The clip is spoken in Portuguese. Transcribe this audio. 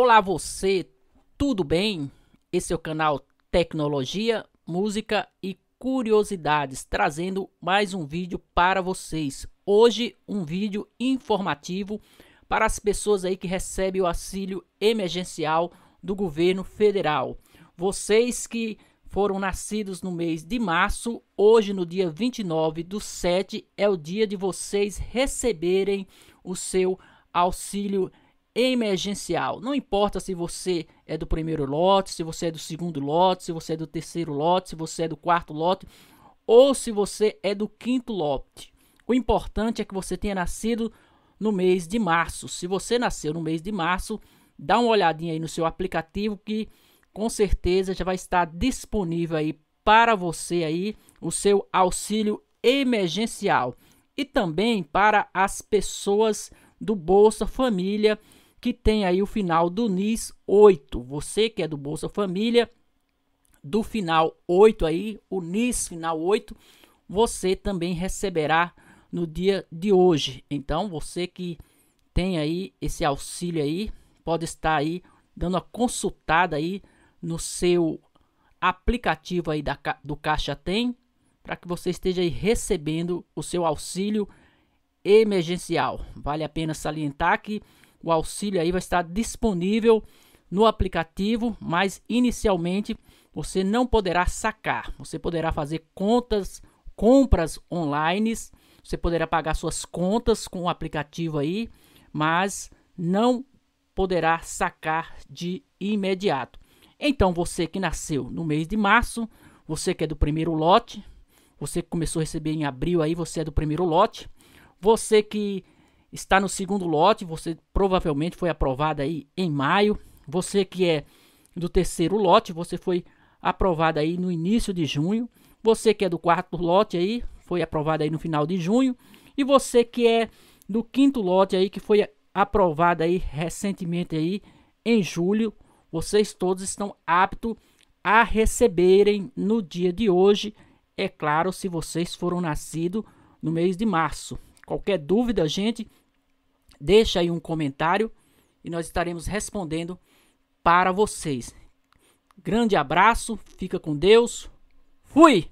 Olá você, tudo bem? Esse é o canal Tecnologia, Música e Curiosidades, trazendo mais um vídeo para vocês. Hoje um vídeo informativo para as pessoas aí que recebem o auxílio emergencial do governo federal. Vocês que foram nascidos no mês de março, hoje no dia 29 do 7 é o dia de vocês receberem o seu auxílio emergencial emergencial. Não importa se você é do primeiro lote, se você é do segundo lote, se você é do terceiro lote, se você é do quarto lote ou se você é do quinto lote. O importante é que você tenha nascido no mês de março. Se você nasceu no mês de março, dá uma olhadinha aí no seu aplicativo que com certeza já vai estar disponível aí para você aí o seu auxílio emergencial e também para as pessoas do Bolsa Família que tem aí o final do NIS 8. Você que é do Bolsa Família, do final 8 aí, o NIS final 8, você também receberá no dia de hoje. Então, você que tem aí esse auxílio aí, pode estar aí dando uma consultada aí no seu aplicativo aí da, do Caixa Tem, para que você esteja aí recebendo o seu auxílio emergencial. Vale a pena salientar que o auxílio aí vai estar disponível no aplicativo, mas inicialmente você não poderá sacar. Você poderá fazer contas, compras online, você poderá pagar suas contas com o aplicativo aí, mas não poderá sacar de imediato. Então você que nasceu no mês de março, você que é do primeiro lote, você que começou a receber em abril aí, você é do primeiro lote. Você que está no segundo lote, você provavelmente foi aprovado aí em maio. Você que é do terceiro lote, você foi aprovado aí no início de junho. Você que é do quarto lote aí, foi aprovado aí no final de junho. E você que é do quinto lote aí, que foi aprovado aí recentemente aí em julho, vocês todos estão aptos a receberem no dia de hoje, é claro, se vocês foram nascidos no mês de março. Qualquer dúvida, gente, deixa aí um comentário e nós estaremos respondendo para vocês. Grande abraço, fica com Deus. Fui!